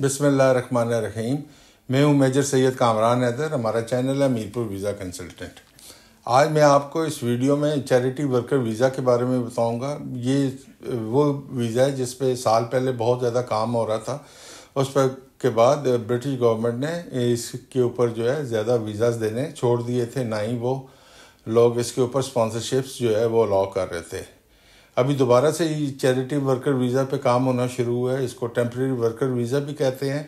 बिसमीम मैं हूं मेजर सैयद कामरान हैदर हमारा चैनल है मीरपुर वीज़ा कंसल्टेंट आज मैं आपको इस वीडियो में चैरिटी वर्कर वीज़ा के बारे में बताऊंगा ये वो वीज़ा है जिस पे साल पहले बहुत ज़्यादा काम हो रहा था उस पर के बाद ब्रिटिश गवर्नमेंट ने इसके ऊपर जो है ज़्यादा वीज़ाज देने छोड़ दिए थे ना ही वो लोग इसके ऊपर स्पॉन्सरशिप्स जो है वो अलाउ कर रहे थे अभी दोबारा से ही चैरिटी वर्कर वीज़ा पे काम होना शुरू हुआ है इसको टेम्प्रेरी वर्कर वीज़ा भी कहते हैं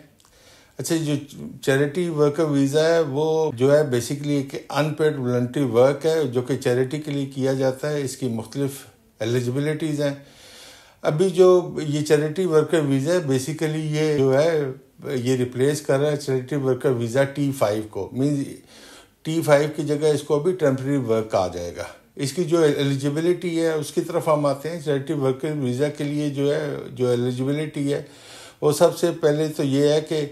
अच्छा जो चैरिटी वर्कर वीज़ा है वो जो है बेसिकली एक अनपेड वॉल्ट्री वर्क है जो कि चैरिटी के लिए किया जाता है इसकी मुख्तलिफ एलिजिबिलिटीज़ हैं अभी जो ये चैरिटी वर्कर वीज़ा है बेसिकली ये जो है ये रिप्लेस कर रहा है charity worker visa T five को मीन्स टी फाइव की जगह इसको अभी टेम्प्रेरी वर्क आ जाएगा इसकी जो एलिजिबिलिटी है उसकी तरफ हम आते हैं चैरिटी वर्कर वीज़ा के लिए जो है जो एलिजिबिलिटी है वो सबसे पहले तो ये है कि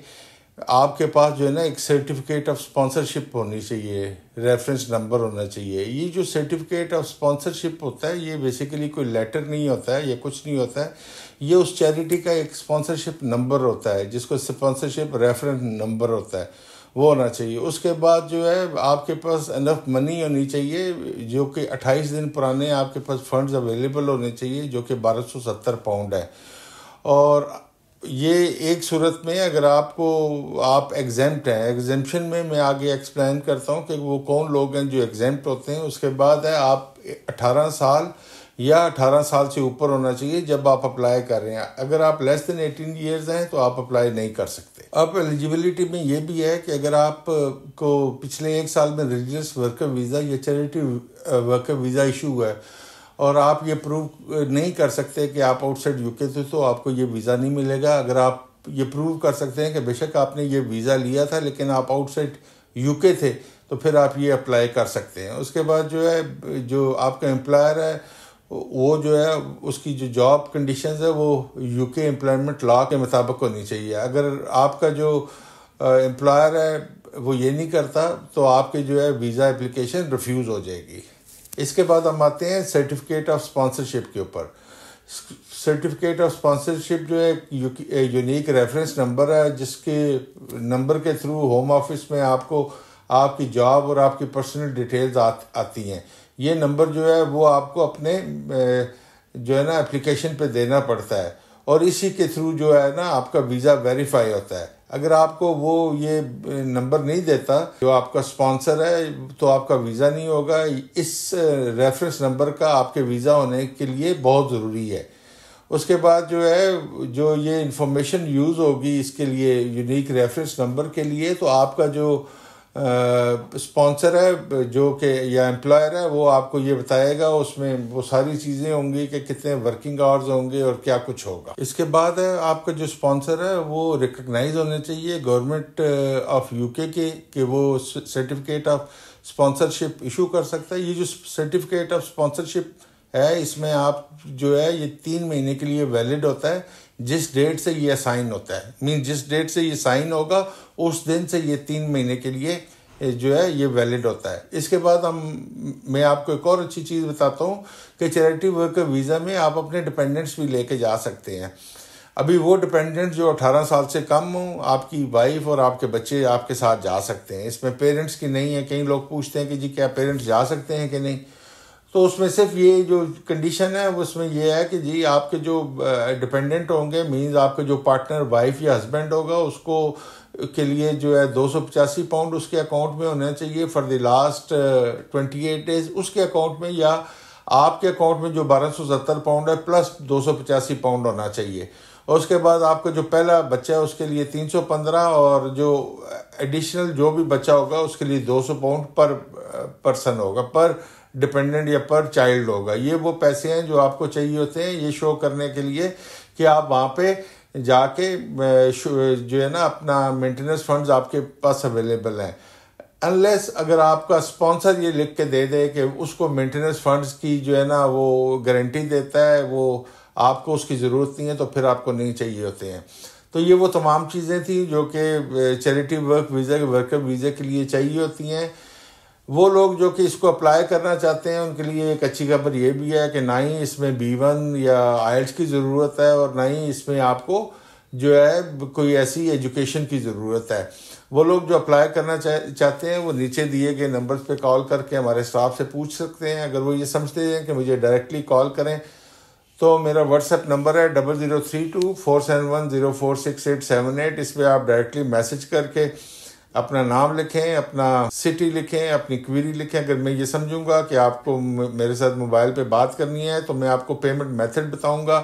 आपके पास जो है ना एक सर्टिफिकेट ऑफ स्पॉन्सरशिप होनी चाहिए रेफरेंस नंबर होना चाहिए ये जो सर्टिफिकेट ऑफ स्पॉन्सरशिप होता है ये बेसिकली कोई लेटर नहीं होता है या कुछ नहीं होता है ये उस चैरिटी का एक स्पॉन्सरशिप नंबर होता है जिसको स्पॉन्सरशिप रेफरेंस नंबर होता है वो होना चाहिए उसके बाद जो है आपके पास अनफ मनी होनी चाहिए जो कि 28 दिन पुराने आपके पास फंड्स अवेलेबल होने चाहिए जो कि 1270 पाउंड है और ये एक सूरत में अगर आपको आप एग्जेम्प्ट हैं एग्जेम्पन में मैं आगे एक्सप्लेन करता हूँ कि वो कौन लोग हैं जो एग्जेम्प्ट होते हैं उसके बाद है आप 18 साल या अठारह साल से ऊपर होना चाहिए जब आप अप्लाई कर रहे हैं अगर आप लेस देन एटीन ईयर्स हैं तो आप अप्लाई नहीं कर सकते अब एलिजिबिलिटी में ये भी है कि अगर आप को पिछले एक साल में रिलीजियस वर्कर वीज़ा या चैरिटी वर्कर वीज़ा इशू हुआ है और आप ये प्रूव नहीं कर सकते कि आप आउटसाइड यूके थे तो आपको ये वीज़ा नहीं मिलेगा अगर आप ये प्रूव कर सकते हैं कि बेशक आपने ये वीज़ा लिया था लेकिन आप आउटसाइड यूके थे तो फिर आप ये अप्लाई कर सकते हैं उसके बाद जो है जो आपका एम्प्लॉयर है वो जो है उसकी जो जॉब कंडीशन है वो यूके एम्प्लॉयमेंट लॉ के मुताबिक होनी चाहिए अगर आपका जो एम्प्लॉयर है वो ये नहीं करता तो आपके जो है वीज़ा एप्लीकेशन रिफ्यूज़ हो जाएगी इसके बाद हम आते हैं सर्टिफिकेट ऑफ स्पॉन्सरशिप के ऊपर सर्टिफिकेट ऑफ स्पॉन्सरशिप जो है यूनिक रेफरेंस नंबर है जिसके नंबर के थ्रू होम ऑफिस में आपको आपकी जॉब और आपकी पर्सनल डिटेल्स आ, आती हैं ये नंबर जो है वो आपको अपने जो है ना एप्लीकेशन पे देना पड़ता है और इसी के थ्रू जो है ना आपका वीज़ा वेरीफाई होता है अगर आपको वो ये नंबर नहीं देता जो आपका स्पॉन्सर है तो आपका वीज़ा नहीं होगा इस रेफरेंस नंबर का आपके वीज़ा होने के लिए बहुत ज़रूरी है उसके बाद जो है जो ये इंफॉर्मेशन यूज़ होगी इसके लिए यूनिक रेफरेंस नंबर के लिए तो आपका जो स्पॉन्सर है जो कि या एम्प्लॉयर है वो आपको ये बताएगा उसमें वो सारी चीज़ें होंगी कि कितने वर्किंग आवर्स होंगे और क्या कुछ होगा इसके बाद है आपका जो स्पॉन्सर है वो रिकग्नाइज होने चाहिए गवर्नमेंट ऑफ यूके के कि वो सर्टिफिकेट ऑफ स्पॉन्सरशिप इशू कर सकता है ये जो सर्टिफिकेट ऑफ स्पॉन्सरशिप है इसमें आप जो है ये तीन महीने के लिए वैलिड होता है जिस डेट से ये साइन होता है मीन जिस डेट से ये साइन होगा उस दिन से ये तीन महीने के लिए जो है ये वैलिड होता है इसके बाद हम मैं आपको एक और अच्छी चीज़ बताता हूँ कि चैरिटी वर्कर वीज़ा में आप अपने डिपेंडेंट्स भी लेके जा सकते हैं अभी वो डिपेंडेंट जो 18 साल से कम हो आपकी वाइफ और आपके बच्चे आपके साथ जा सकते हैं इसमें पेरेंट्स की नहीं है कई लोग पूछते हैं कि जी क्या पेरेंट्स जा सकते हैं कि नहीं तो उसमें सिर्फ ये जो कंडीशन है उसमें ये है कि जी आपके जो डिपेंडेंट होंगे मींस आपके जो पार्टनर वाइफ या हस्बैंड होगा उसको के लिए जो है दो सौ पचासी पाउंड उसके अकाउंट में होना चाहिए for the last twenty eight days उसके अकाउंट में या आपके अकाउंट में जो बारह सौ सत्तर पाउंड है प्लस दो सौ पचासी पाउंड होना चाहिए और उसके बाद आपका जो पहला बच्चा है उसके लिए तीन सौ पंद्रह और जो एडिशनल जो भी बच्चा होगा उसके लिए दो सौ पाउंड पर पर्सन होगा पर डिपेंडेंट या पर चाइल्ड होगा ये वो पैसे हैं जो आपको चाहिए होते हैं ये शो करने के लिए कि आप वहाँ पे जाके जो है ना अपना मेंटेनेंस फंड्स आपके पास अवेलेबल हैं अनलेस अगर आपका स्पॉन्सर ये लिख के दे दे कि उसको मेंटेनेंस फंड्स की जो है ना वो गारंटी देता है वो आपको उसकी ज़रूरत नहीं है तो फिर आपको नहीं चाहिए होते हैं तो ये वो तमाम चीज़ें थी जो कि चैरिटी वर्क वीज़ा के वर्कर वीज़ा के लिए चाहिए होती हैं वो लोग जो कि इसको अप्लाई करना चाहते हैं उनके लिए एक अच्छी खबर ये भी है कि ना ही इसमें बी वन या आयल्स की ज़रूरत है और ना ही इसमें आपको जो है कोई ऐसी एजुकेशन की ज़रूरत है वो लोग जो अप्लाई करना चाह चाहते हैं वो नीचे दिए गए नंबर पे कॉल करके हमारे स्टाफ से पूछ सकते हैं अगर वो ये समझते हैं कि मुझे डायरेक्टली कॉल करें तो मेरा व्हाट्सएप नंबर है double zero three two four seven one zero four six eight seven eight इस पर आप डायरेक्टली मैसेज करके अपना नाम लिखें अपना सिटी लिखें अपनी क्वेरी लिखें अगर मैं ये समझूंगा कि आपको मेरे साथ मोबाइल पे बात करनी है तो मैं आपको पेमेंट मेथड बताऊंगा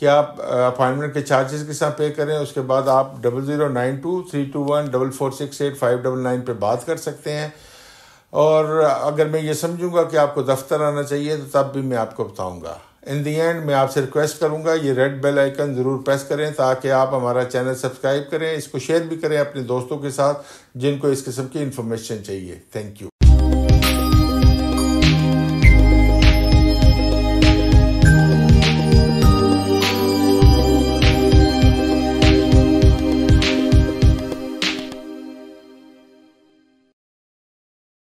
कि आप अपॉइंटमेंट के चार्जेस के साथ पे करें उसके बाद आप double zero nine two three two one double four six eight five double nine पर बात कर सकते हैं और अगर मैं ये समझूंगा कि आपको दफ्तर आना चाहिए तो तब भी मैं आपको बताऊँगा इन दी एंड मैं आपसे रिक्वेस्ट करूंगा ये रेड बेल आइकन ज़रूर प्रेस करें ताकि आप हमारा चैनल सब्सक्राइब करें इसको शेयर भी करें अपने दोस्तों के साथ जिनको इस किस्म की इन्फॉर्मेशन चाहिए थैंक यू